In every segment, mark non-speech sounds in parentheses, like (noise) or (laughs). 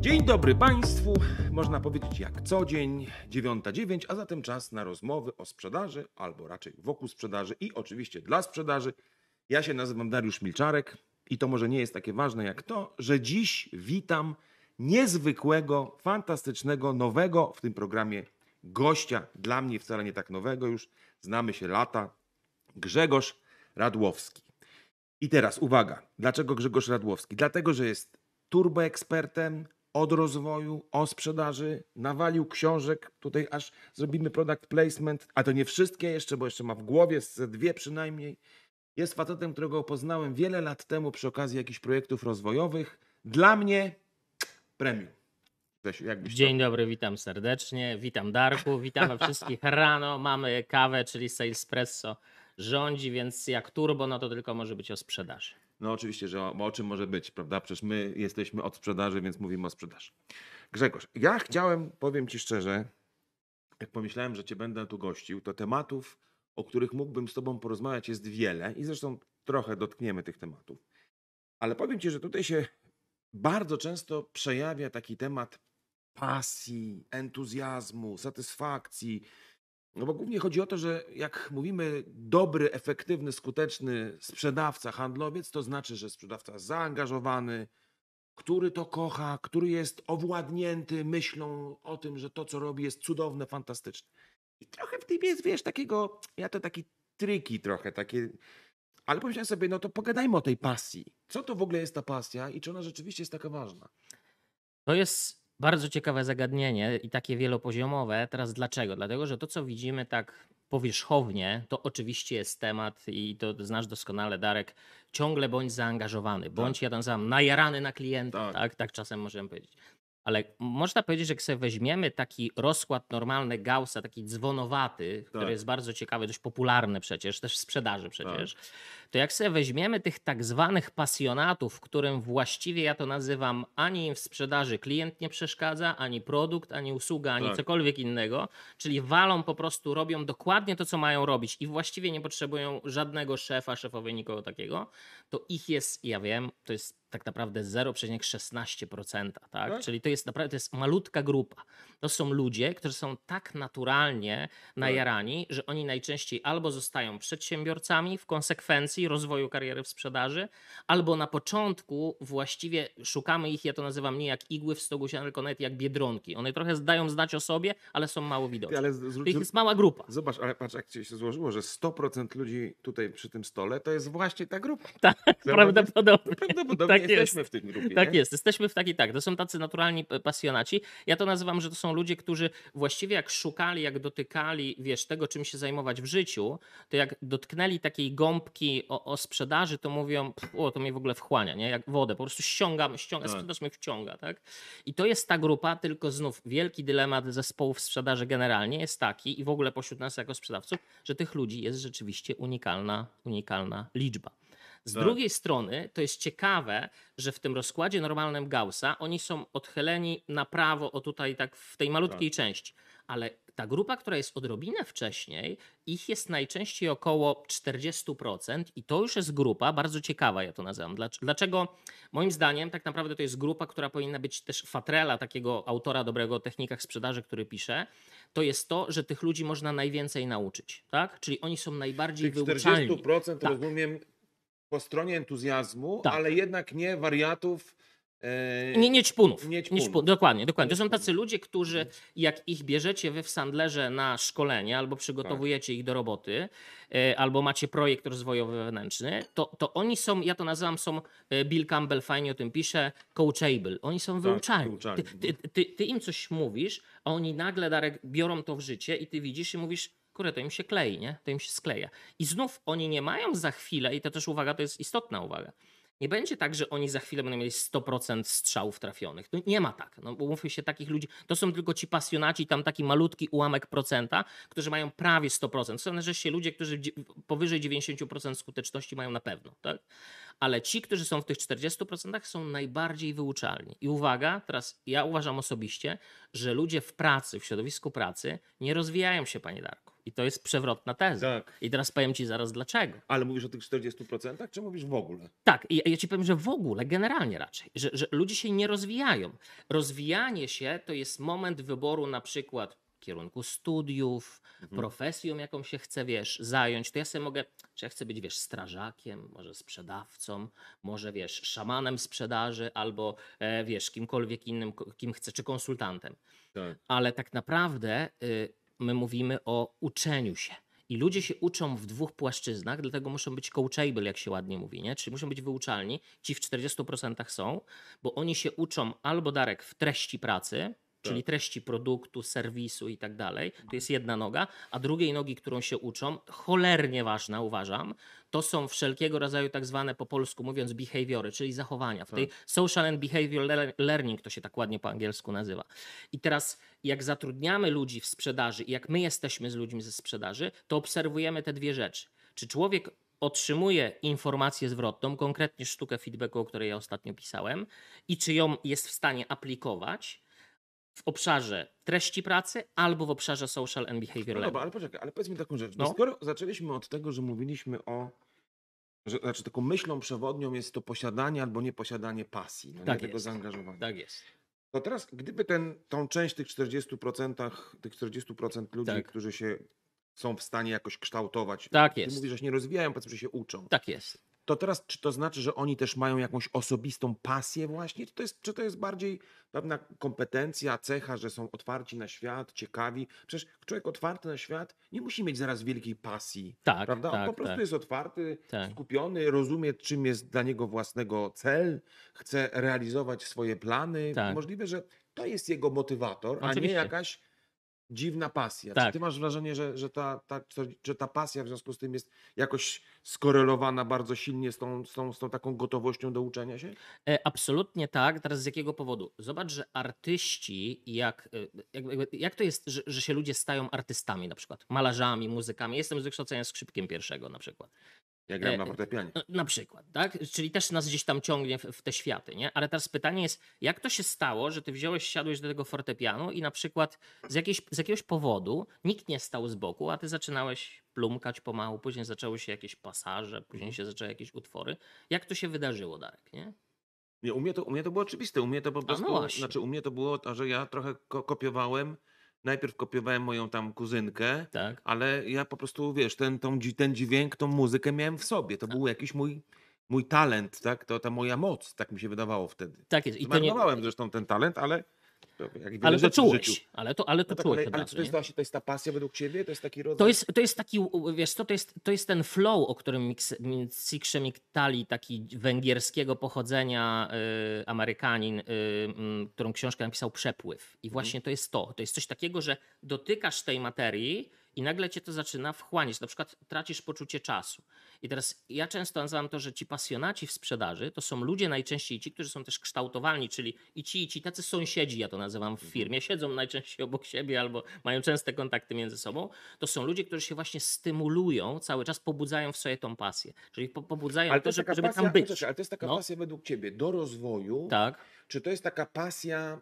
Dzień dobry Państwu. Można powiedzieć jak co dzień, 9.09, a zatem czas na rozmowy o sprzedaży, albo raczej wokół sprzedaży i oczywiście dla sprzedaży. Ja się nazywam Dariusz Milczarek i to może nie jest takie ważne jak to, że dziś witam niezwykłego, fantastycznego, nowego w tym programie gościa, dla mnie wcale nie tak nowego już, znamy się lata, Grzegorz Radłowski. I teraz uwaga, dlaczego Grzegorz Radłowski? Dlatego, że jest turboekspertem, od rozwoju, o sprzedaży, nawalił książek, tutaj aż zrobimy product placement, a to nie wszystkie jeszcze, bo jeszcze ma w głowie dwie przynajmniej. Jest facetem, którego poznałem wiele lat temu przy okazji jakichś projektów rozwojowych. Dla mnie premium. Dzień to... dobry, witam serdecznie, witam Darku, witam (laughs) wszystkich rano, mamy kawę, czyli Salespresso rządzi, więc jak turbo, no to tylko może być o sprzedaży. No oczywiście, że o, o czym może być, prawda? Przecież my jesteśmy od sprzedaży, więc mówimy o sprzedaży. Grzegorz, ja chciałem, powiem Ci szczerze, jak pomyślałem, że Cię będę tu gościł, to tematów, o których mógłbym z Tobą porozmawiać jest wiele i zresztą trochę dotkniemy tych tematów. Ale powiem Ci, że tutaj się bardzo często przejawia taki temat pasji, entuzjazmu, satysfakcji, no bo głównie chodzi o to, że jak mówimy dobry, efektywny, skuteczny sprzedawca, handlowiec, to znaczy, że sprzedawca zaangażowany, który to kocha, który jest owładnięty myślą o tym, że to, co robi, jest cudowne, fantastyczne. I trochę w tym jest, wiesz, takiego, ja to taki triki trochę, takie. Ale pomyślałem sobie, no to pogadajmy o tej pasji. Co to w ogóle jest ta pasja i czy ona rzeczywiście jest taka ważna? To jest bardzo ciekawe zagadnienie i takie wielopoziomowe. Teraz dlaczego? Dlatego, że to, co widzimy tak powierzchownie, to oczywiście jest temat i to znasz doskonale, Darek, ciągle bądź zaangażowany, bądź tak. ja tam sam najarany na klienta, tak. tak. tak, czasem możemy powiedzieć ale można powiedzieć, że jak sobie weźmiemy taki rozkład normalny Gaussa, taki dzwonowaty, tak. który jest bardzo ciekawy, dość popularny przecież, też w sprzedaży przecież, tak. to jak sobie weźmiemy tych tak zwanych pasjonatów, którym właściwie ja to nazywam, ani im w sprzedaży klient nie przeszkadza, ani produkt, ani usługa, ani tak. cokolwiek innego, czyli walą po prostu, robią dokładnie to, co mają robić i właściwie nie potrzebują żadnego szefa, szefowej, nikogo takiego, to ich jest, ja wiem, to jest tak naprawdę 0,16%, tak? tak? Czyli to jest naprawdę to jest malutka grupa. To są ludzie, którzy są tak naturalnie tak. najarani, tak. że oni najczęściej albo zostają przedsiębiorcami w konsekwencji rozwoju kariery w sprzedaży, albo na początku właściwie szukamy ich, ja to nazywam nie jak igły w stogu się, tylko nawet jak biedronki. One trochę zdają znać o sobie, ale są mało widoczne. Ale z, z, jest mała grupa. Zobacz, ale patrz jak ci się złożyło, że 100% ludzi tutaj przy tym stole to jest właśnie ta grupa. Tak, prawdopodobnie. (laughs) prawdopodobnie. Tak tak jesteśmy jest. w tej grupie. Tak nie? jest, jesteśmy w takiej, tak, to są tacy naturalni e, pasjonaci. Ja to nazywam, że to są ludzie, którzy właściwie jak szukali, jak dotykali, wiesz, tego, czym się zajmować w życiu, to jak dotknęli takiej gąbki o, o sprzedaży, to mówią, o, to mnie w ogóle wchłania, nie? Jak wodę, po prostu ściągam, ściąga, tak. sprzedaż mnie wciąga, tak? I to jest ta grupa, tylko znów wielki dylemat zespołów sprzedaży generalnie jest taki i w ogóle pośród nas jako sprzedawców, że tych ludzi jest rzeczywiście unikalna, unikalna liczba. Z tak. drugiej strony to jest ciekawe, że w tym rozkładzie normalnym Gaussa oni są odchyleni na prawo, o tutaj tak w tej malutkiej tak. części, ale ta grupa, która jest odrobinę wcześniej, ich jest najczęściej około 40% i to już jest grupa bardzo ciekawa, ja to nazywam. Dlaczego moim zdaniem tak naprawdę to jest grupa, która powinna być też fatrela takiego autora dobrego o technikach sprzedaży, który pisze, to jest to, że tych ludzi można najwięcej nauczyć, tak? Czyli oni są najbardziej Tych wyuczalni. 40% tak. rozumiem po stronie entuzjazmu, tak. ale jednak nie wariatów. E, nie, nie czpunów. Nie Nie dokładnie, dokładnie. To są tacy ludzie, którzy jak ich bierzecie wy w Sandlerze na szkolenie albo przygotowujecie tak. ich do roboty, e, albo macie projekt rozwojowy wewnętrzny, to, to oni są, ja to nazywam, są, e, Bill Campbell fajnie o tym pisze, coachable. Oni są tak, wyuczalni. Ty, ty, ty, ty, im coś mówisz, a oni nagle, Darek, biorą to w życie i ty widzisz i mówisz, które to im się klei, nie? To im się skleja. I znów oni nie mają za chwilę, i to też uwaga, to jest istotna uwaga, nie będzie tak, że oni za chwilę będą mieli 100% strzałów trafionych. No nie ma tak. No, umówmy się, takich ludzi to są tylko ci pasjonaci, tam taki malutki ułamek procenta, którzy mają prawie 100%. Są że się ludzie, którzy powyżej 90% skuteczności mają na pewno. Tak? Ale ci, którzy są w tych 40% są najbardziej wyuczalni. I uwaga, teraz ja uważam osobiście, że ludzie w pracy, w środowisku pracy nie rozwijają się, panie Darku. I to jest przewrotna teza. Tak. I teraz powiem ci zaraz dlaczego. Ale mówisz o tych 40%, czy mówisz w ogóle? Tak, i ja ci powiem, że w ogóle, generalnie raczej, że, że ludzie się nie rozwijają. Rozwijanie się to jest moment wyboru na przykład kierunku studiów, mhm. profesją, jaką się chce, wiesz, zająć, to ja sobie mogę, czy ja chcę być, wiesz, strażakiem, może sprzedawcą, może, wiesz, szamanem sprzedaży, albo, e, wiesz, kimkolwiek innym, kim chcę, czy konsultantem. Tak. Ale tak naprawdę y, my mówimy o uczeniu się. I ludzie się uczą w dwóch płaszczyznach, dlatego muszą być coachable, jak się ładnie mówi, nie? czyli muszą być wyuczalni. Ci w 40% są, bo oni się uczą albo Darek w treści pracy, czyli tak. treści produktu, serwisu i tak dalej. To jest jedna noga, a drugiej nogi, którą się uczą, cholernie ważna uważam, to są wszelkiego rodzaju tak zwane po polsku mówiąc behaviory, czyli zachowania. W tej tak. social and behavior learning to się tak ładnie po angielsku nazywa. I teraz jak zatrudniamy ludzi w sprzedaży i jak my jesteśmy z ludźmi ze sprzedaży, to obserwujemy te dwie rzeczy. Czy człowiek otrzymuje informację zwrotną, konkretnie sztukę feedbacku, o której ja ostatnio pisałem, i czy ją jest w stanie aplikować, w obszarze treści pracy albo w obszarze social and behavior no dobra, ale poczekaj, ale powiedz mi taką rzecz. No? Skoro zaczęliśmy od tego, że mówiliśmy o że, znaczy taką myślą przewodnią jest to posiadanie albo nieposiadanie pasji, no, tak nie tego zaangażowania. Tak jest. To teraz, gdyby ten, tą część tych 40%, tych 40% ludzi, tak. którzy się są w stanie jakoś kształtować. Tak jest. mówisz, że się nie rozwijają, powiedzmy, że się uczą. Tak jest to teraz czy to znaczy, że oni też mają jakąś osobistą pasję właśnie? Czy to jest, czy to jest bardziej pewna kompetencja, cecha, że są otwarci na świat, ciekawi? Przecież człowiek otwarty na świat nie musi mieć zaraz wielkiej pasji, tak, prawda? Tak, po prostu tak. jest otwarty, tak. skupiony, rozumie czym jest dla niego własnego cel, chce realizować swoje plany. Tak. Możliwe, że to jest jego motywator, Oczywiście. a nie jakaś dziwna pasja. Tak. Czy ty masz wrażenie, że, że, ta, ta, że ta pasja w związku z tym jest jakoś skorelowana bardzo silnie z tą, z tą, z tą taką gotowością do uczenia się? E, absolutnie tak. Teraz z jakiego powodu? Zobacz, że artyści, jak, e, jak, jak to jest, że, że się ludzie stają artystami na przykład, malarzami, muzykami. Jestem z wykształcenia skrzypkiem pierwszego na przykład. Ja grałem e, na fortepianie. E, na przykład, tak? Czyli też nas gdzieś tam ciągnie w, te światy, nie? Ale teraz pytanie jest, jak to się stało, że ty wziąłeś, siadłeś do tego fortepianu i na przykład z, jakiejś, z jakiegoś powodu nikt nie stał z boku, a ty zaczynałeś plumkać pomału, później zaczęły się jakieś pasaże, później mhm. się zaczęły jakieś utwory. Jak to się wydarzyło, Darek, nie? Nie, u mnie to, u mnie to było oczywiste, u mnie to po prostu, no znaczy u mnie to było to, że ja trochę ko kopiowałem najpierw kopiowałem moją tam kuzynkę, tak. ale ja po prostu, wiesz, ten, tą, ten dźwięk, tą muzykę miałem w sobie. To tak. był jakiś mój mój talent, tak? To ta moja moc, tak mi się wydawało wtedy. Tak jest. I Zmarnowałem to nie... zresztą ten talent, ale ale to czułeś, ale to, ale to no tak, czułeś. ale to jest właśnie, to jest ta pasja według ciebie? To jest taki rodzaj... To jest, to jest taki, wiesz co, to jest, to jest ten flow, o którym Sikrze Miktali, taki węgierskiego pochodzenia y, Amerykanin, y, y, którą książkę napisał Przepływ. I mhm. właśnie to jest to. To jest coś takiego, że dotykasz tej materii, i nagle cię to zaczyna wchłaniać. Na przykład tracisz poczucie czasu. I teraz ja często nazywam to, że ci pasjonaci w sprzedaży to są ludzie najczęściej ci, którzy są też kształtowani, czyli i ci, i ci, tacy sąsiedzi, ja to nazywam w mhm. firmie, (laughs) siedzą najczęściej obok siebie albo mają częste kontakty między sobą. To są ludzie, którzy się właśnie stymulują cały czas, pobudzają w sobie tą pasję. Czyli po, pobudzają ale to, żeby, pasja, żeby tam być. No ale to jest taka no. pasja według ciebie do rozwoju. Tak. Czy to jest taka pasja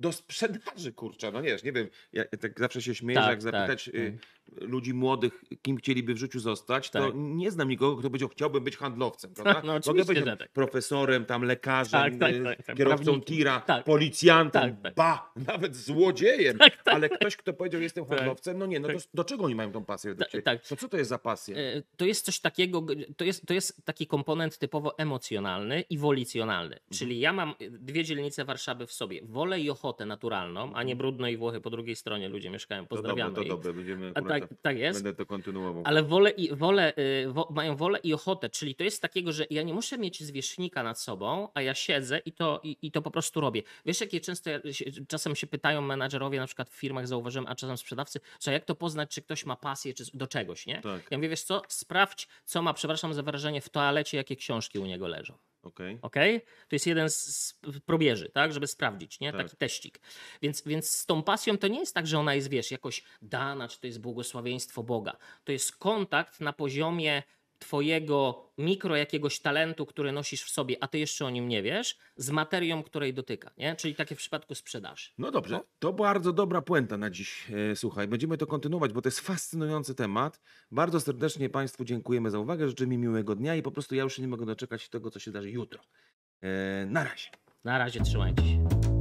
do sprzedaży, kurczę, no nie wiesz, nie wiem, ja tak zawsze się śmieję, tak, jak zapytać tak, y, tak ludzi młodych, kim chcieliby w życiu zostać, tak. to nie znam nikogo, kto powiedział, chciałbym być handlowcem, (laughs) no, prawda? No, Mogę być tak. profesorem, tam lekarzem, tak, tak, y, tak, tak. kierowcą Prawnikiem. tira, policjantem, ba, nawet złodziejem, ale ktoś, kto powiedział, jestem handlowcem, no nie, no do, do czego oni mają tą pasję? Tak. To co to jest za pasja? E, to jest coś takiego, to jest, to jest taki komponent typowo emocjonalny i wolicjonalny, mhm. czyli ja mam e, dwie dzielnice Warszawy w sobie, wolę i ochotę naturalną, a nie mhm. brudno i Włochy po drugiej stronie ludzie mieszkają, pozdrawiamy to dobre, to dobre. Będziemy tak, tak jest. Będę to kontynuował. Ale wolę i, wolę, y, wo, mają wolę i ochotę, czyli to jest takiego, że ja nie muszę mieć zwierzchnika nad sobą, a ja siedzę i to, i, i to po prostu robię. Wiesz, jakie często czasem się pytają menadżerowie, na przykład w firmach zauważyłem, a czasem sprzedawcy, co jak to poznać, czy ktoś ma pasję czy do czegoś, nie? Tak. Ja mówię, wiesz co, sprawdź, co ma, przepraszam za wyrażenie, w toalecie, jakie książki u niego leżą. Okay. okay. To jest jeden z probierzy, tak, żeby sprawdzić, nie? Tak. Taki teścik. Więc, więc z tą pasją to nie jest tak, że ona jest, wiesz, jakoś dana, czy to jest błogosławieństwo Boga. To jest kontakt na poziomie twojego mikro jakiegoś talentu, który nosisz w sobie, a ty jeszcze o nim nie wiesz, z materią, której dotyka, nie? Czyli takie w przypadku sprzedaży. No dobrze, no? to bardzo dobra puenta na dziś, e, słuchaj. Będziemy to kontynuować, bo to jest fascynujący temat. Bardzo serdecznie Państwu dziękujemy za uwagę, życzę mi miłego dnia i po prostu ja już nie mogę doczekać tego, co się zdarzy jutro. E, na razie. Na razie, trzymajcie się.